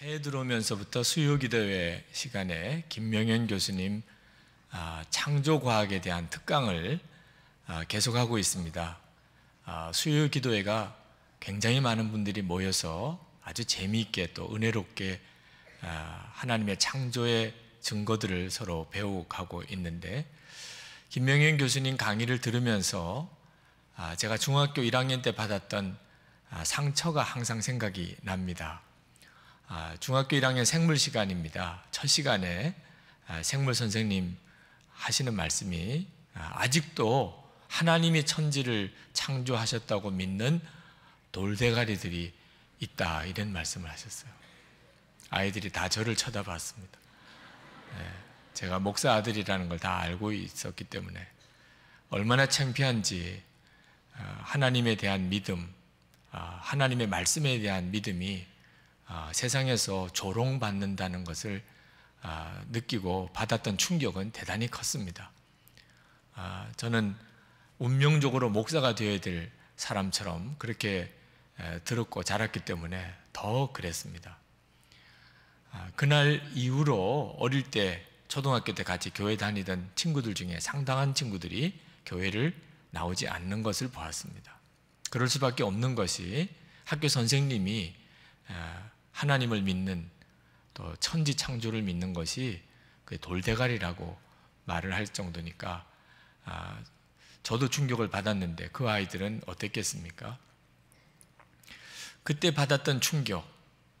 새해 들어오면서부터 수요기도회 시간에 김명현 교수님 아, 창조과학에 대한 특강을 아, 계속하고 있습니다. 아, 수요기도회가 굉장히 많은 분들이 모여서 아주 재미있게 또 은혜롭게 하나님의 창조의 증거들을 서로 배우고 고가 있는데 김명현 교수님 강의를 들으면서 제가 중학교 1학년 때 받았던 상처가 항상 생각이 납니다. 아, 중학교 1학년 생물 시간입니다. 첫 시간에 아, 생물 선생님 하시는 말씀이 아, 아직도 하나님이 천지를 창조하셨다고 믿는 돌대가리들이 있다 이런 말씀을 하셨어요. 아이들이 다 저를 쳐다봤습니다. 예, 제가 목사 아들이라는 걸 다 알고 있었기 때문에 얼마나 창피한지 하나님에 대한 믿음, 하나님의 말씀에 대한 믿음이 아, 세상에서 조롱받는다는 것을 아, 느끼고 받았던 충격은 대단히 컸습니다. 아, 저는 운명적으로 목사가 되어야 될 사람처럼 그렇게 들었고 자랐기 때문에 더 그랬습니다. 그날 이후로 어릴 때 초등학교 때 같이 교회 다니던 친구들 중에 상당한 친구들이 교회를 나오지 않는 것을 보았습니다. 그럴 수밖에 없는 것이 학교 선생님이 하나님을 믿는 또 천지 창조를 믿는 것이 그 돌대가리라고 말을 할 정도니까 아, 저도 충격을 받았는데 그 아이들은 어땠겠습니까? 그때 받았던 충격,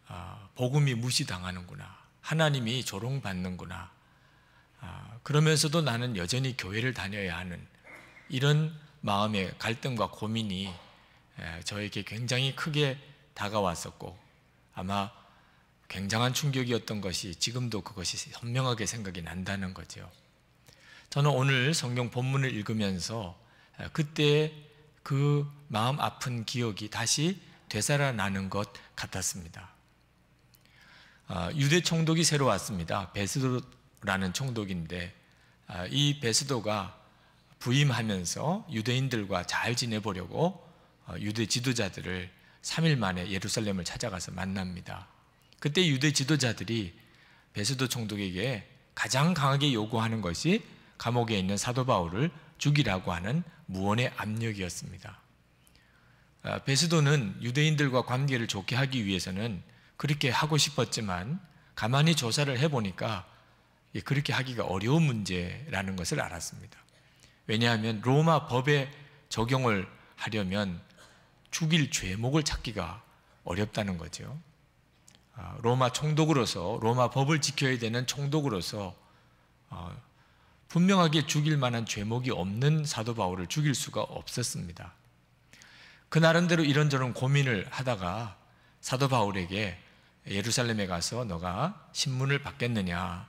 아, 복음이 무시당하는구나, 하나님이 조롱받는구나. 아, 그러면서도 나는 여전히 교회를 다녀야 하는 이런 마음의 갈등과 고민이 저에게 굉장히 크게 다가왔었고 아마 굉장한 충격이었던 것이 지금도 그것이 선명하게 생각이 난다는 거죠. 저는 오늘 성경 본문을 읽으면서 그때 그 마음 아픈 기억이 다시 되살아나는 것 같았습니다. 아, 유대 총독이 새로 왔습니다. 베스도라는 총독인데 아, 이 베스도가 부임하면서 유대인들과 잘 지내보려고 어, 유대 지도자들을 3일 만에 예루살렘을 찾아가서 만납니다. 그때 유대 지도자들이 베스도 총독에게 가장 강하게 요구하는 것이 감옥에 있는 사도 바울을 죽이라고 하는 무언의 압력이었습니다. 아, 베스도는 유대인들과 관계를 좋게 하기 위해서는 그렇게 하고 싶었지만 가만히 조사를 해보니까 그렇게 하기가 어려운 문제라는 것을 알았습니다. 왜냐하면 로마 법에 적용을 하려면 죽일 죄목을 찾기가 어렵다는 거죠. 아, 로마 총독으로서 로마 법을 지켜야 되는 총독으로서 어, 분명하게 죽일 만한 죄목이 없는 사도 바울을 죽일 수가 없었습니다. 그 나름대로 이런저런 고민을 하다가 사도 바울에게 예루살렘에 가서 너가 신문을 받겠느냐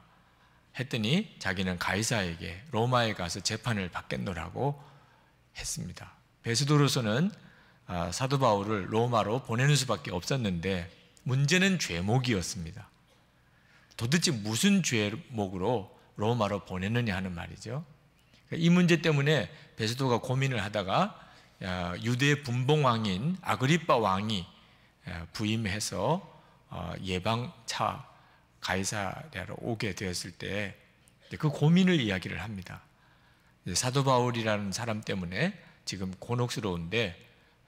했더니 자기는 가이사에게 로마에 가서 재판을 받겠노라고 했습니다. 베스도로서는 아, 사도 바울을 로마로 보내는 수밖에 없었는데 문제는 죄목이었습니다. 도대체 무슨 죄목으로 로마로 보내느냐 하는 말이죠. 그러니까 이 문제 때문에 베스도가 고민을 하다가 아, 유대 분봉왕인 아그리빠 왕이 아, 부임해서 어, 예방차 가이사랴로 오게 되었을 때 그 고민을 이야기를 합니다. 사도 바울이라는 사람 때문에 지금 곤혹스러운데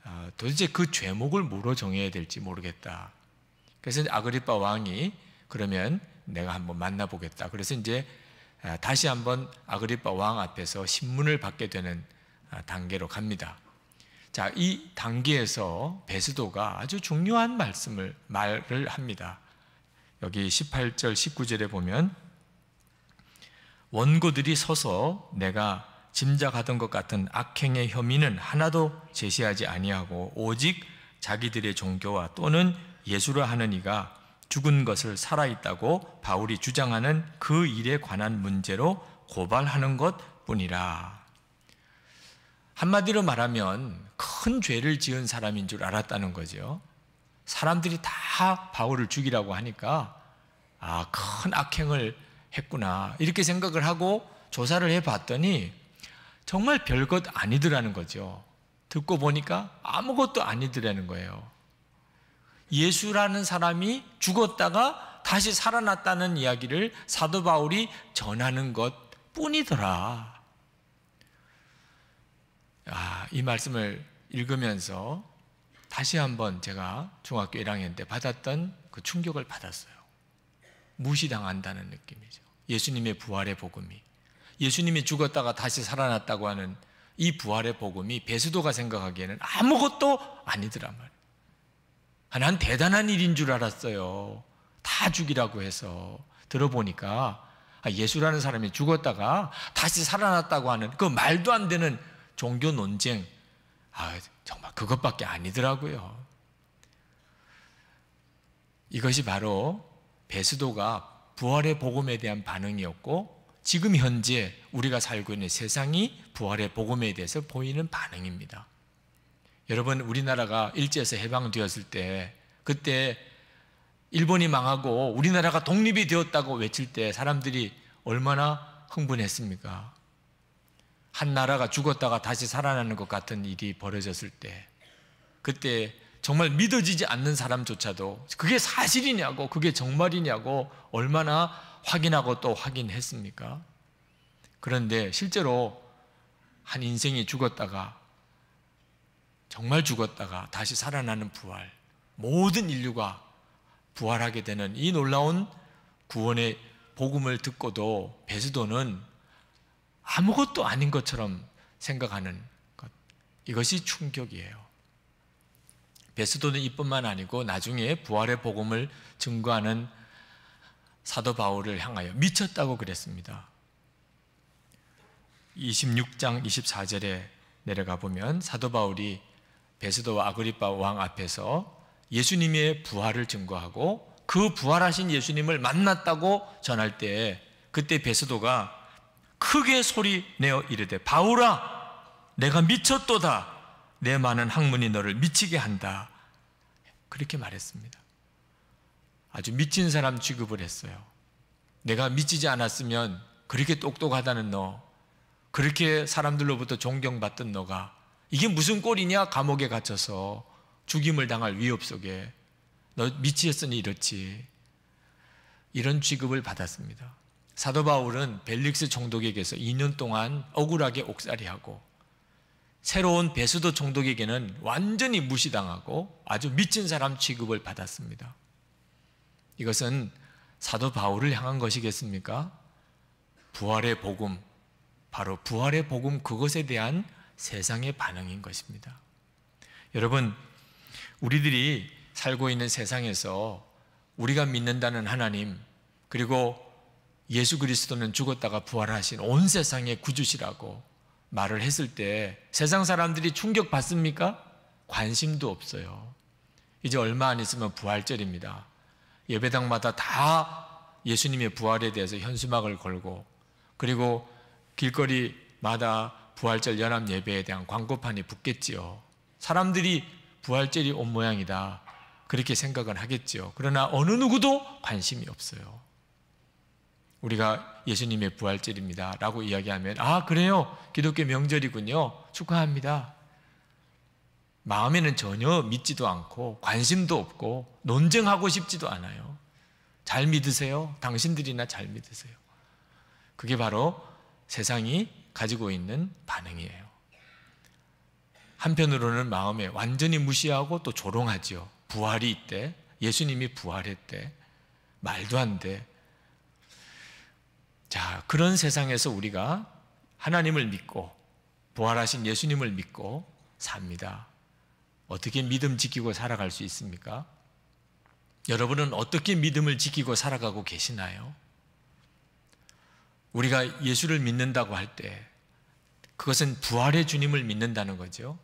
아, 도대체 그 죄목을 뭐로 정해야 될지 모르겠다. 그래서 아그리파 왕이 그러면 내가 한번 만나보겠다. 그래서 이제 아, 다시 한번 아그리파 왕 앞에서 신문을 받게 되는 아, 단계로 갑니다. 자, 이 단계에서 베스도가 아주 중요한 말씀을 말을 합니다. 여기 18절 19절에 보면 원고들이 서서 내가 짐작하던 것 같은 악행의 혐의는 하나도 제시하지 아니하고 오직 자기들의 종교와 또는 예수를 하는 이가 죽은 것을 살아있다고 바울이 주장하는 그 일에 관한 문제로 고발하는 것 뿐이라. 한마디로 말하면 큰 죄를 지은 사람인 줄 알았다는 거죠. 사람들이 다 바울을 죽이라고 하니까 아, 큰 악행을 했구나. 이렇게 생각을 하고 조사를 해 봤더니 정말 별 것 아니더라는 거죠. 듣고 보니까 아무것도 아니더라는 거예요. 예수라는 사람이 죽었다가 다시 살아났다는 이야기를 사도 바울이 전하는 것 뿐이더라. 아, 이 말씀을 읽으면서 다시 한번 제가 중학교 1학년 때 받았던 그 충격을 받았어요. 무시당한다는 느낌이죠. 예수님의 부활의 복음이. 예수님이 죽었다가 다시 살아났다고 하는 이 부활의 복음이 베스도가 생각하기에는 아무것도 아니더란 말이에요. 아, 난 대단한 일인 줄 알았어요. 다 죽이라고 해서 들어보니까 아, 예수라는 사람이 죽었다가 다시 살아났다고 하는 그 말도 안 되는 종교 논쟁, 아, 정말 그것밖에 아니더라고요. 이것이 바로 베스도가 부활의 복음에 대한 반응이었고 지금 현재 우리가 살고 있는 세상이 부활의 복음에 대해서 보이는 반응입니다. 여러분 우리나라가 일제에서 해방되었을 때 그때 일본이 망하고 우리나라가 독립이 되었다고 외칠 때 사람들이 얼마나 흥분했습니까? 한 나라가 죽었다가 다시 살아나는 것 같은 일이 벌어졌을 때 그때 정말 믿어지지 않는 사람조차도 그게 사실이냐고 그게 정말이냐고 얼마나 확인하고 또 확인했습니까? 그런데 실제로 한 인생이 죽었다가 정말 죽었다가 다시 살아나는 부활, 모든 인류가 부활하게 되는 이 놀라운 구원의 복음을 듣고도 베스도는 아무것도 아닌 것처럼 생각하는 것. 이것이 충격이에요. 베스도는 이뿐만 아니고 나중에 부활의 복음을 증거하는 사도 바울을 향하여 미쳤다고 그랬습니다. 26장 24절에 내려가 보면 사도 바울이 베스도와 아그리파 왕 앞에서 예수님의 부활을 증거하고 그 부활하신 예수님을 만났다고 전할 때 그때 베스도가 크게 소리 내어 이르되 바울아 내가 미쳤도다 내 많은 학문이 너를 미치게 한다 그렇게 말했습니다. 아주 미친 사람 취급을 했어요. 내가 미치지 않았으면 그렇게 똑똑하다는 너, 그렇게 사람들로부터 존경받던 너가 이게 무슨 꼴이냐? 감옥에 갇혀서 죽임을 당할 위협 속에 너 미치었으니 이렇지. 이런 취급을 받았습니다. 사도 바울은 벨릭스 총독에게서 2년 동안 억울하게 옥살이하고 새로운 베스도 총독에게는 완전히 무시당하고 아주 미친 사람 취급을 받았습니다. 이것은 사도 바울을 향한 것이겠습니까? 부활의 복음, 바로 부활의 복음 그것에 대한 세상의 반응인 것입니다. 여러분, 우리들이 살고 있는 세상에서 우리가 믿는다는 하나님, 그리고 예수 그리스도는 죽었다가 부활하신 온 세상의 구주시라고 말을 했을 때 세상 사람들이 충격받습니까? 관심도 없어요. 이제 얼마 안 있으면 부활절입니다. 예배당마다 다 예수님의 부활에 대해서 현수막을 걸고 그리고 길거리마다 부활절 연합 예배에 대한 광고판이 붙겠지요. 사람들이 부활절이 온 모양이다. 그렇게 생각을 하겠지요. 그러나 어느 누구도 관심이 없어요. 우리가 예수님의 부활절입니다. 라고 이야기하면, 아, 그래요. 기독교 명절이군요. 축하합니다. 마음에는 전혀 믿지도 않고 관심도 없고 논쟁하고 싶지도 않아요. 잘 믿으세요? 당신들이나 잘 믿으세요. 그게 바로 세상이 가지고 있는 반응이에요. 한편으로는 마음에 완전히 무시하고 또 조롱하지요. 부활이 있대. 예수님이 부활했대. 말도 안 돼. 자, 그런 세상에서 우리가 하나님을 믿고 부활하신 예수님을 믿고 삽니다. 어떻게 믿음 지키고 살아갈 수 있습니까? 여러분은 어떻게 믿음을 지키고 살아가고 계시나요? 우리가 예수를 믿는다고 할 때 그것은 부활의 주님을 믿는다는 거죠.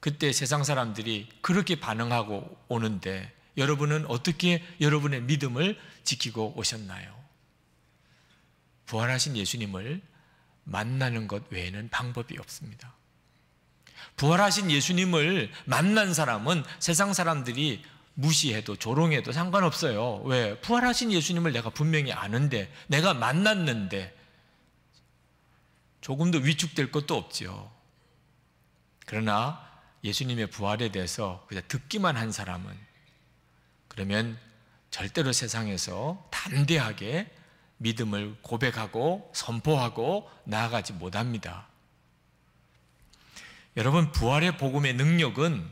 그때 세상 사람들이 그렇게 반응하고 오는데 여러분은 어떻게 여러분의 믿음을 지키고 오셨나요? 부활하신 예수님을 만나는 것 외에는 방법이 없습니다. 부활하신 예수님을 만난 사람은 세상 사람들이 무시해도 조롱해도 상관없어요. 왜? 부활하신 예수님을 내가 분명히 아는데, 내가 만났는데, 조금도 위축될 것도 없지요. 그러나 예수님의 부활에 대해서 그냥 듣기만 한 사람은 그러면 절대로 세상에서 담대하게 믿음을 고백하고 선포하고 나아가지 못합니다. 여러분 부활의 복음의 능력은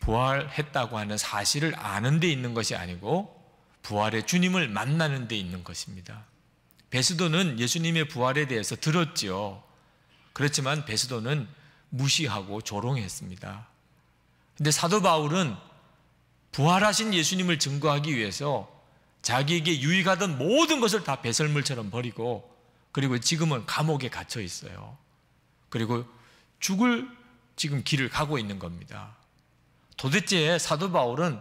부활했다고 하는 사실을 아는 데 있는 것이 아니고 부활의 주님을 만나는 데 있는 것입니다. 베스도는 예수님의 부활에 대해서 들었지요. 그렇지만 베스도는 무시하고 조롱했습니다. 근데 사도 바울은 부활하신 예수님을 증거하기 위해서 자기에게 유익하던 모든 것을 다 배설물처럼 버리고 그리고 지금은 감옥에 갇혀 있어요. 그리고 죽을 지금 길을 가고 있는 겁니다. 도대체 사도 바울은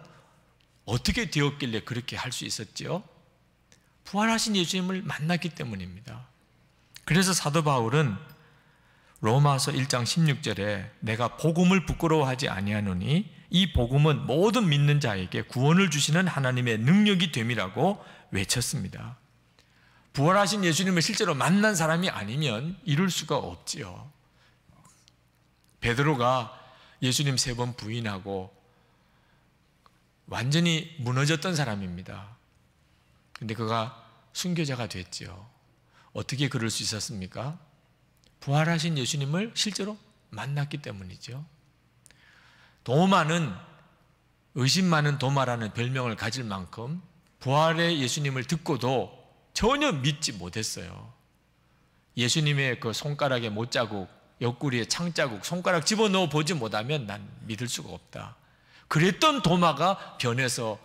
어떻게 되었길래 그렇게 할 수 있었지요? 부활하신 예수님을 만났기 때문입니다. 그래서 사도 바울은 로마서 1장 16절에 내가 복음을 부끄러워하지 아니하노니 이 복음은 모든 믿는 자에게 구원을 주시는 하나님의 능력이 됨이라고 외쳤습니다. 부활하신 예수님을 실제로 만난 사람이 아니면 이룰 수가 없지요. 베드로가 예수님 세 번 부인하고 완전히 무너졌던 사람입니다. 근데 그가 순교자가 됐죠. 어떻게 그럴 수 있었습니까? 부활하신 예수님을 실제로 만났기 때문이죠. 도마는 의심 많은 도마라는 별명을 가질 만큼 부활의 예수님을 듣고도 전혀 믿지 못했어요. 예수님의 그 손가락의 못자국 옆구리에 창자국, 손가락 집어넣어 보지 못하면 난 믿을 수가 없다. 그랬던 도마가 변해서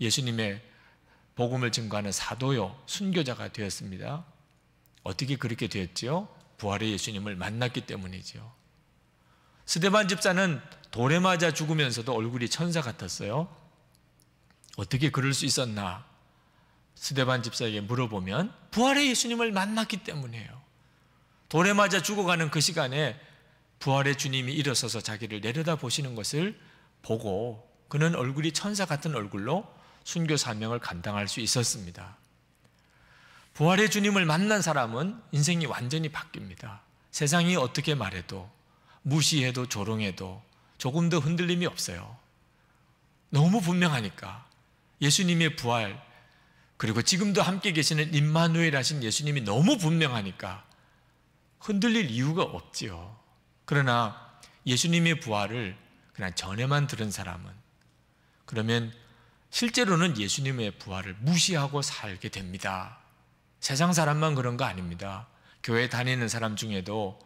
예수님의 복음을 증거하는 사도요, 순교자가 되었습니다. 어떻게 그렇게 되었지요? 부활의 예수님을 만났기 때문이지요. 스데반 집사는 돌에 맞아 죽으면서도 얼굴이 천사 같았어요. 어떻게 그럴 수 있었나? 스데반 집사에게 물어보면 부활의 예수님을 만났기 때문이에요. 돌에 맞아 죽어가는 그 시간에 부활의 주님이 일어서서 자기를 내려다 보시는 것을 보고 그는 얼굴이 천사 같은 얼굴로 순교 사명을 감당할 수 있었습니다. 부활의 주님을 만난 사람은 인생이 완전히 바뀝니다. 세상이 어떻게 말해도 무시해도 조롱해도 조금 더 흔들림이 없어요. 너무 분명하니까 예수님의 부활 그리고 지금도 함께 계시는 임마누엘 하신 예수님이 너무 분명하니까 흔들릴 이유가 없지요. 그러나 예수님의 부활을 그냥 전에만 들은 사람은 그러면 실제로는 예수님의 부활을 무시하고 살게 됩니다. 세상 사람만 그런 거 아닙니다. 교회 다니는 사람 중에도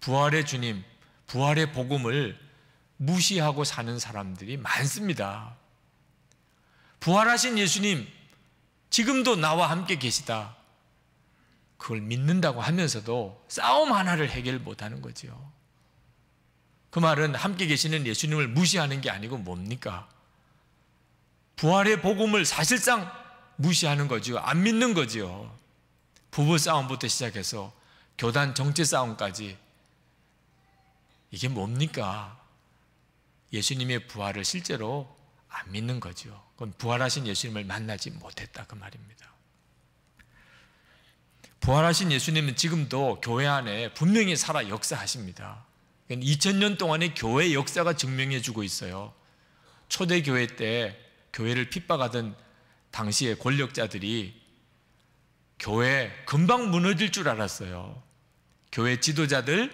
부활의 주님, 부활의 복음을 무시하고 사는 사람들이 많습니다. 부활하신 예수님, 지금도 나와 함께 계시다. 그걸 믿는다고 하면서도 싸움 하나를 해결 못하는 거지요. 그 말은 함께 계시는 예수님을 무시하는 게 아니고 뭡니까? 부활의 복음을 사실상 무시하는 거지안 믿는 거지 부부 싸움부터 시작해서 교단 정치 싸움까지 이게 뭡니까? 예수님의 부활을 실제로 안 믿는 거죠. 그건 부활하신 예수님을 만나지 못했다 그 말입니다. 부활하신 예수님은 지금도 교회 안에 분명히 살아 역사하십니다. 2000년 그러니까 동안의 교회 역사가 증명해 주고 있어요. 초대교회 때 교회를 핍박하던 당시의 권력자들이 교회 금방 무너질 줄 알았어요. 교회 지도자들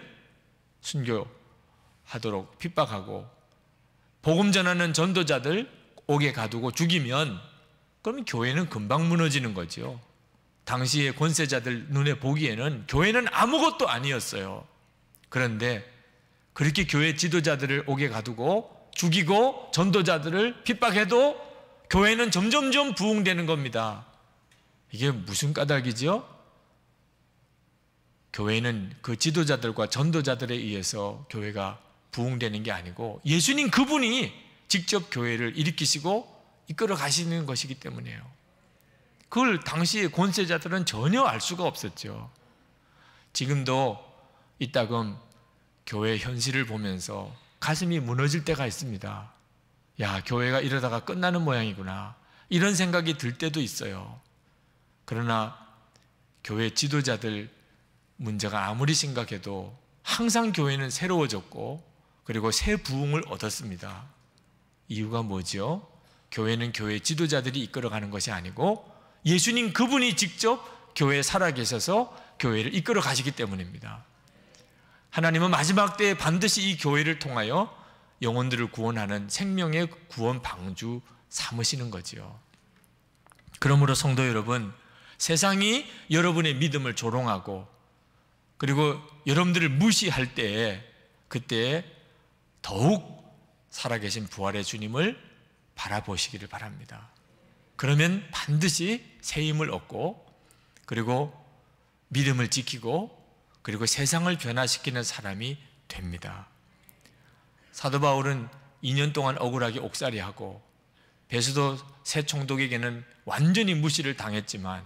순교하도록 핍박하고 복음 전하는 전도자들 옥에 가두고 죽이면 그러 교회는 금방 무너지는 거지 당시의 권세자들 눈에 보기에는 교회는 아무것도 아니었어요. 그런데 그렇게 교회 지도자들을 옥에 가두고 죽이고 전도자들을 핍박해도 교회는 점점점 부흥되는 겁니다. 이게 무슨 까닭이지요? 교회는 그 지도자들과 전도자들에 의해서 교회가 부흥되는 게 아니고 예수님 그분이 직접 교회를 일으키시고 이끌어 가시는 것이기 때문이에요. 그걸 당시 권세자들은 전혀 알 수가 없었죠. 지금도 이따금 교회 현실을 보면서 가슴이 무너질 때가 있습니다. 야, 교회가 이러다가 끝나는 모양이구나. 이런 생각이 들 때도 있어요. 그러나 교회 지도자들 문제가 아무리 심각해도 항상 교회는 새로워졌고 그리고 새 부흥을 얻었습니다. 이유가 뭐죠 교회는 교회 지도자들이 이끌어가는 것이 아니고 예수님 그분이 직접 교회에 살아계셔서 교회를 이끌어 가시기 때문입니다. 하나님은 마지막 때에 반드시 이 교회를 통하여 영혼들을 구원하는 생명의 구원 방주 삼으시는 거지요. 그러므로 성도 여러분, 세상이 여러분의 믿음을 조롱하고 그리고 여러분들을 무시할 때에 그때 더욱 살아계신 부활의 주님을 바라보시기를 바랍니다. 그러면 반드시 새 힘을 얻고 그리고 믿음을 지키고 그리고 세상을 변화시키는 사람이 됩니다. 사도 바울은 2년 동안 억울하게 옥살이하고 베스도 새 총독에게는 완전히 무시를 당했지만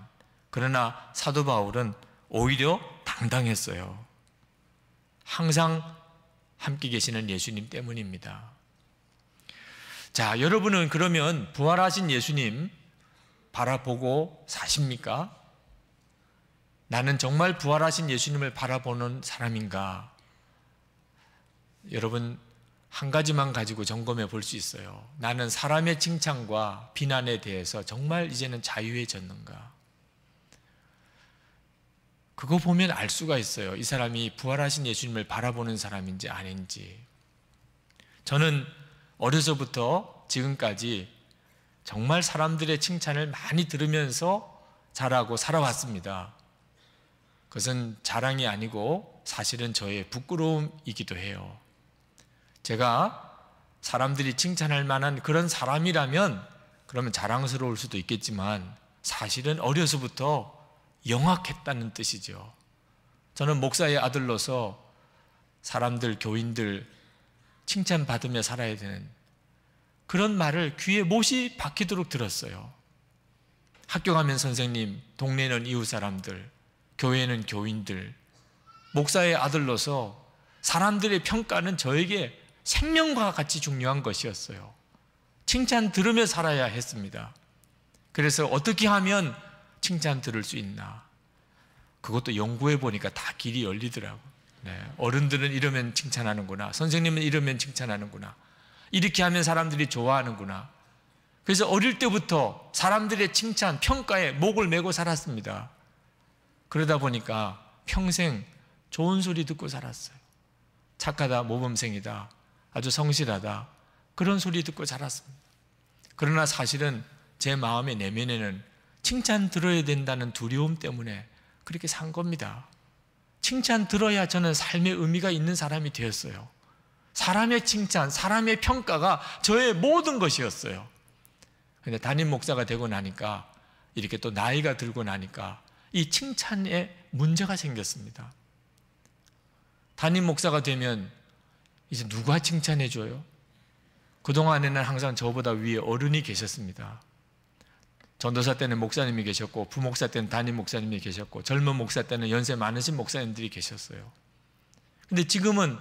그러나 사도 바울은 오히려 당당했어요. 항상 함께 계시는 예수님 때문입니다. 자, 여러분은 그러면 부활하신 예수님 바라보고 사십니까? 나는 정말 부활하신 예수님을 바라보는 사람인가? 여러분, 한 가지만 가지고 점검해 볼 수 있어요. 나는 사람의 칭찬과 비난에 대해서 정말 이제는 자유해졌는가? 그거 보면 알 수가 있어요. 이 사람이 부활하신 예수님을 바라보는 사람인지 아닌지. 저는 어려서부터 지금까지 정말 사람들의 칭찬을 많이 들으면서 자라고 살아왔습니다. 그것은 자랑이 아니고 사실은 저의 부끄러움이기도 해요. 제가 사람들이 칭찬할 만한 그런 사람이라면 그러면 자랑스러울 수도 있겠지만 사실은 어려서부터 영악했다는 뜻이죠. 저는 목사의 아들로서 사람들, 교인들, 칭찬받으며 살아야 되는 그런 말을 귀에 못이 박히도록 들었어요. 학교 가면 선생님, 동네는 이웃 사람들, 교회는 교인들, 목사의 아들로서 사람들의 평가는 저에게 생명과 같이 중요한 것이었어요. 칭찬 들으며 살아야 했습니다. 그래서 어떻게 하면 칭찬 들을 수 있나? 그것도 연구해 보니까 다 길이 열리더라고요. 네, 어른들은 이러면 칭찬하는구나. 선생님은 이러면 칭찬하는구나. 이렇게 하면 사람들이 좋아하는구나. 그래서 어릴 때부터 사람들의 칭찬, 평가에 목을 메고 살았습니다. 그러다 보니까 평생 좋은 소리 듣고 살았어요. 착하다, 모범생이다, 아주 성실하다. 그런 소리 듣고 살았습니다 그러나 사실은 제 마음의 내면에는 칭찬 들어야 된다는 두려움 때문에 그렇게 산 겁니다. 칭찬 들어야 저는 삶의 의미가 있는 사람이 되었어요. 사람의 칭찬, 사람의 평가가 저의 모든 것이었어요. 근데 담임 목사가 되고 나니까 이렇게 또 나이가 들고 나니까 이 칭찬에 문제가 생겼습니다. 담임 목사가 되면 이제 누가 칭찬해줘요? 그동안에는 항상 저보다 위에 어른이 계셨습니다. 전도사 때는 목사님이 계셨고 부목사 때는 담임 목사님이 계셨고 젊은 목사 때는 연세 많으신 목사님들이 계셨어요. 근데 지금은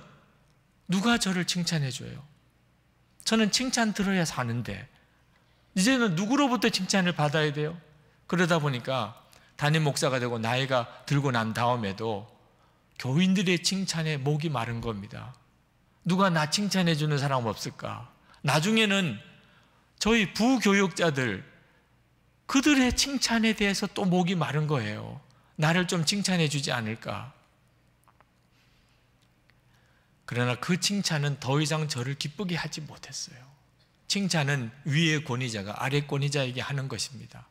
누가 저를 칭찬해 줘요? 저는 칭찬 들어야 사는데 이제는 누구로부터 칭찬을 받아야 돼요? 그러다 보니까 담임 목사가 되고 나이가 들고 난 다음에도 교인들의 칭찬에 목이 마른 겁니다. 누가 나 칭찬해 주는 사람 없을까? 나중에는 저희 부교육자들 그들의 칭찬에 대해서 또 목이 마른 거예요. 나를 좀 칭찬해 주지 않을까. 그러나 그 칭찬은 더 이상 저를 기쁘게 하지 못했어요. 칭찬은 위의 권위자가 아래 권위자에게 하는 것입니다.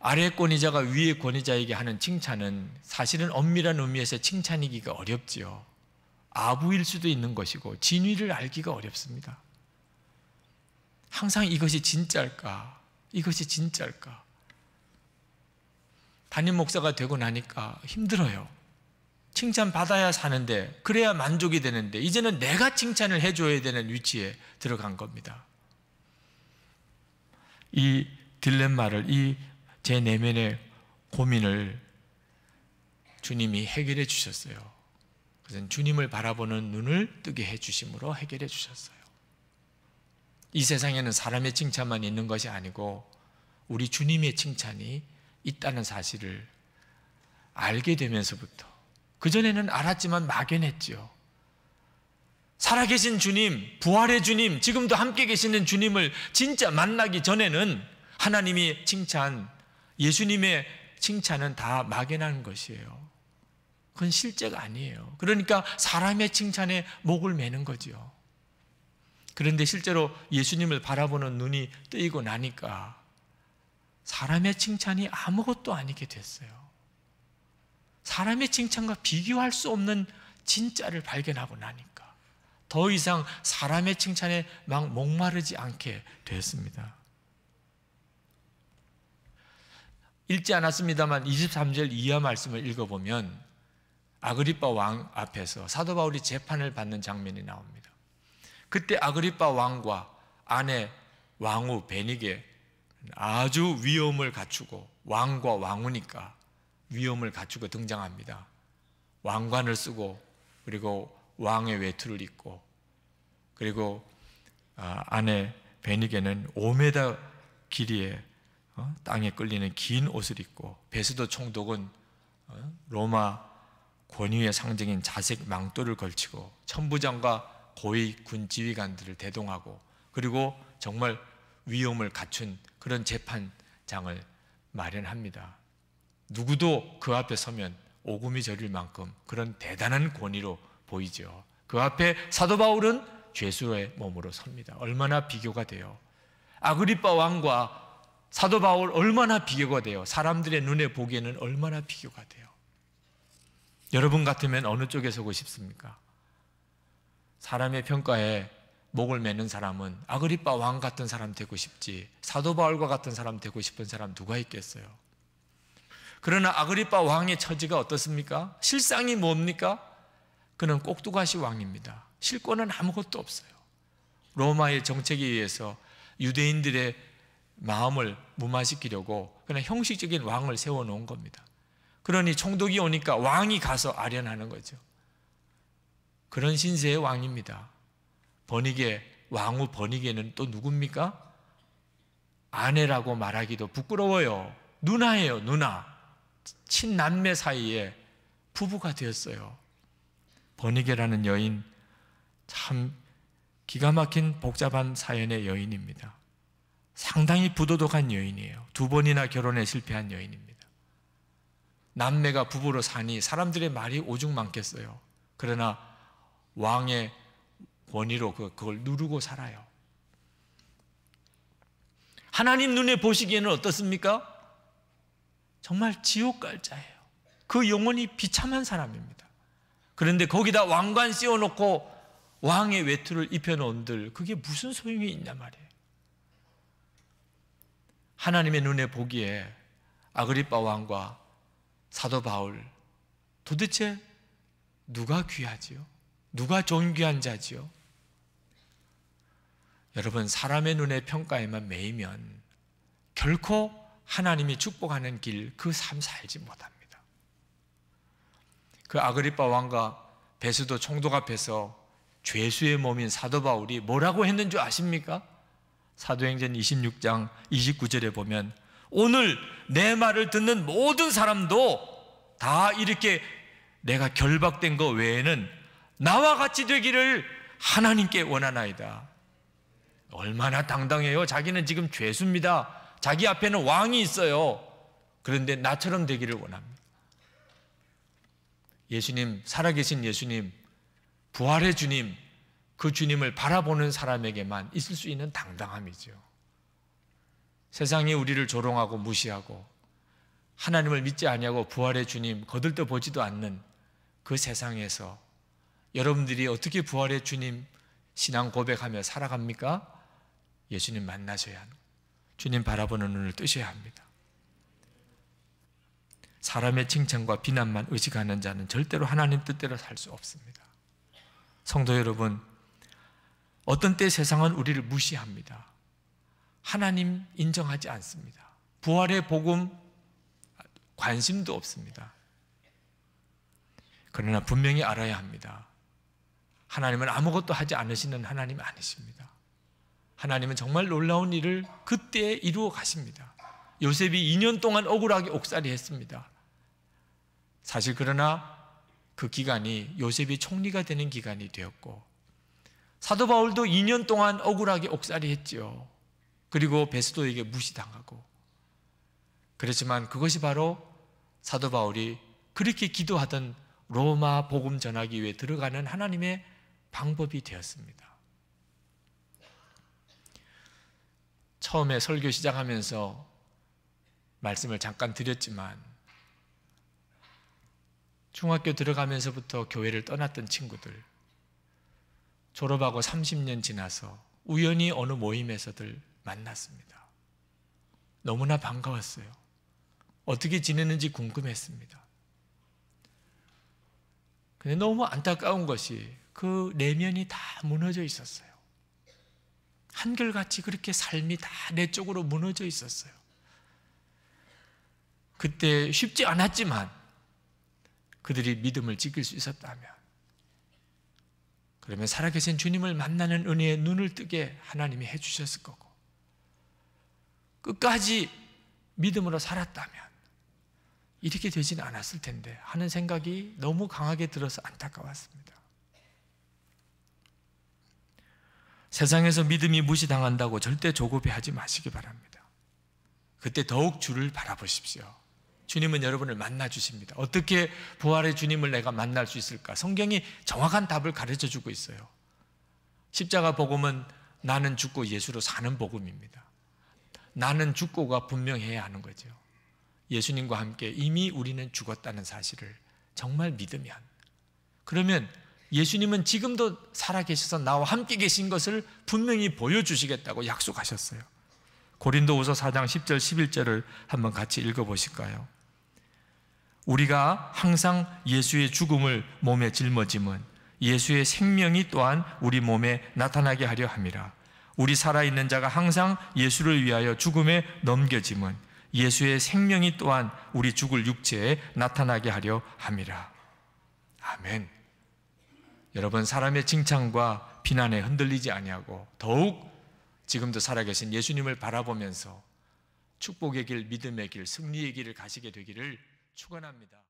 아래 권위자가 위의 권위자에게 하는 칭찬은 사실은 엄밀한 의미에서 칭찬이기가 어렵지요. 아부일 수도 있는 것이고 진위를 알기가 어렵습니다. 항상 이것이 진짜일까? 이것이 진짜일까? 담임 목사가 되고 나니까 힘들어요. 칭찬받아야 사는데, 그래야 만족이 되는데, 이제는 내가 칭찬을 해줘야 되는 위치에 들어간 겁니다. 이 딜레마를, 이 제 내면의 고민을 주님이 해결해 주셨어요. 그래서 주님을 바라보는 눈을 뜨게 해주심으로 해결해 주셨어요. 이 세상에는 사람의 칭찬만 있는 것이 아니고 우리 주님의 칭찬이 있다는 사실을 알게 되면서부터 그전에는 알았지만 막연했죠 살아계신 주님, 부활의 주님, 지금도 함께 계시는 주님을 진짜 만나기 전에는 하나님이 칭찬, 예수님의 칭찬은 다 막연한 것이에요. 그건 실제가 아니에요. 그러니까 사람의 칭찬에 목을 매는 거지 그런데 실제로 예수님을 바라보는 눈이 뜨이고 나니까 사람의 칭찬이 아무것도 아니게 됐어요. 사람의 칭찬과 비교할 수 없는 진짜를 발견하고 나니까 더 이상 사람의 칭찬에 막 목마르지 않게 됐습니다. 읽지 않았습니다만 23절 이하 말씀을 읽어보면 아그리빠 왕 앞에서 사도 바울이 재판을 받는 장면이 나옵니다. 그때 아그리빠 왕과 아내 왕후 베니게 아주 위험을 갖추고 왕과 왕후니까 위험을 갖추고 등장합니다. 왕관을 쓰고 그리고 왕의 외투를 입고 그리고 아, 아내 베니게는 5m 길이의 어, 땅에 끌리는 긴 옷을 입고 베스도 총독은 어, 로마 권위의 상징인 자색 망토를 걸치고 천부장과 고위 군 지휘관들을 대동하고 그리고 정말 위험을 갖춘 그런 재판장을 마련합니다. 누구도 그 앞에 서면 오금이 저릴 만큼 그런 대단한 권위로 보이죠. 그 앞에 사도 바울은 죄수의 몸으로 섭니다. 얼마나 비교가 돼요. 아그리빠 왕과 사도 바울 얼마나 비교가 돼요. 사람들의 눈에 보기에는 얼마나 비교가 돼요. 여러분 같으면 어느 쪽에 서고 싶습니까? 사람의 평가에 목을 매는 사람은 아그리빠 왕 같은 사람 되고 싶지 사도 바울과 같은 사람 되고 싶은 사람 누가 있겠어요? 그러나 아그리빠 왕의 처지가 어떻습니까? 실상이 뭡니까? 그는 꼭두가시 왕입니다. 실권은 아무것도 없어요. 로마의 정책에 의해서 유대인들의 마음을 무마시키려고 그냥 형식적인 왕을 세워놓은 겁니다. 그러니 총독이 오니까 왕이 가서 아련하는 거죠. 그런 신세의 왕입니다. 번이게 왕후 번이게는 또 누굽니까? 아내라고 말하기도 부끄러워요. 누나예요, 누나. 친남매 사이에 부부가 되었어요. 번이게라는 여인 참 기가 막힌 복잡한 사연의 여인입니다. 상당히 부도덕한 여인이에요. 두 번이나 결혼에 실패한 여인입니다. 남매가 부부로 사니 사람들의 말이 오죽 많겠어요. 그러나 왕의 권위로 그, 그걸 누르고 살아요. 하나님 눈에 보시기에는 어떻습니까? 정말 지옥 갈자예요. 그 영혼이 비참한 사람입니다. 그런데 거기다 왕관 씌워놓고 왕의 외투를 입혀놓은들 그게 무슨 소용이 있냐 말이에요. 하나님의 눈에 보기에 아그리빠 왕과 사도 바울 도대체 누가 귀하지요? 누가 존귀한 자지요? 여러분, 사람의 눈의 평가에만 매이면 결코 하나님이 축복하는 길, 그 삶 살지 못합니다. 그 아그리빠 왕과 베스도 총독 앞에서 죄수의 몸인 사도 바울이 뭐라고 했는 줄 아십니까? 사도행전 26장 29절에 보면 오늘 내 말을 듣는 모든 사람도 다 이렇게 내가 결박된 것 외에는 나와 같이 되기를 하나님께 원하나이다. 얼마나 당당해요. 자기는 지금 죄수입니다. 자기 앞에는 왕이 있어요. 그런데 나처럼 되기를 원합니다. 예수님, 살아계신 예수님, 부활의 주님, 그 주님을 바라보는 사람에게만 있을 수 있는 당당함이죠. 세상이 우리를 조롱하고 무시하고 하나님을 믿지 아니하고 부활의 주님 거들떠 보지도 않는 그 세상에서 여러분들이 어떻게 부활의 주님 신앙 고백하며 살아갑니까? 예수님 만나셔야 하는 주님 바라보는 눈을 뜨셔야 합니다. 사람의 칭찬과 비난만 의식하는 자는 절대로 하나님 뜻대로 살 수 없습니다. 성도 여러분, 어떤 때 세상은 우리를 무시합니다. 하나님 인정하지 않습니다. 부활의 복음 관심도 없습니다. 그러나 분명히 알아야 합니다. 하나님은 아무것도 하지 않으시는 하나님 아니십니다. 하나님은 정말 놀라운 일을 그때에 이루어 가십니다. 요셉이 2년 동안 억울하게 옥살이 했습니다. 사실 그러나 그 기간이 요셉이 총리가 되는 기간이 되었고 사도 바울도 2년 동안 억울하게 옥살이 했지요. 그리고 베스도에게 무시당하고 그렇지만 그것이 바로 사도 바울이 그렇게 기도하던 로마 복음 전하기 위해 들어가는 하나님의 방법이 되었습니다. 처음에 설교 시작하면서 말씀을 잠깐 드렸지만 중학교 들어가면서부터 교회를 떠났던 친구들 졸업하고 30년 지나서 우연히 어느 모임에서들 만났습니다. 너무나 반가웠어요. 어떻게 지내는지 궁금했습니다. 근데 너무 안타까운 것이 그 내면이 다 무너져 있었어요. 한결같이 그렇게 삶이 다 내 쪽으로 무너져 있었어요. 그때 쉽지 않았지만 그들이 믿음을 지킬 수 있었다면 그러면 살아계신 주님을 만나는 은혜의 눈을 뜨게 하나님이 해주셨을 거고 끝까지 믿음으로 살았다면 이렇게 되지는 않았을 텐데 하는 생각이 너무 강하게 들어서 안타까웠습니다. 세상에서 믿음이 무시당한다고 절대 조급해하지 마시기 바랍니다. 그때 더욱 주를 바라보십시오. 주님은 여러분을 만나 주십니다. 어떻게 부활의 주님을 내가 만날 수 있을까? 성경이 정확한 답을 가르쳐 주고 있어요. 십자가 복음은 나는 죽고 예수로 사는 복음입니다. 나는 죽고가 분명해야 하는 거죠. 예수님과 함께 이미 우리는 죽었다는 사실을 정말 믿으면 그러면 예수님은 지금도 살아계셔서 나와 함께 계신 것을 분명히 보여주시겠다고 약속하셨어요. 고린도우서 4장 10절 11절을 한번 같이 읽어보실까요? 우리가 항상 예수의 죽음을 몸에 짊어짐은 예수의 생명이 또한 우리 몸에 나타나게 하려 함이라. 우리 살아있는 자가 항상 예수를 위하여 죽음에 넘겨짐은 예수의 생명이 또한 우리 죽을 육체에 나타나게 하려 함이라. 아멘. 여러분 사람의 칭찬과 비난에 흔들리지 아니하고 더욱 지금도 살아계신 예수님을 바라보면서 축복의 길, 믿음의 길, 승리의 길을 가시게 되기를 축원합니다.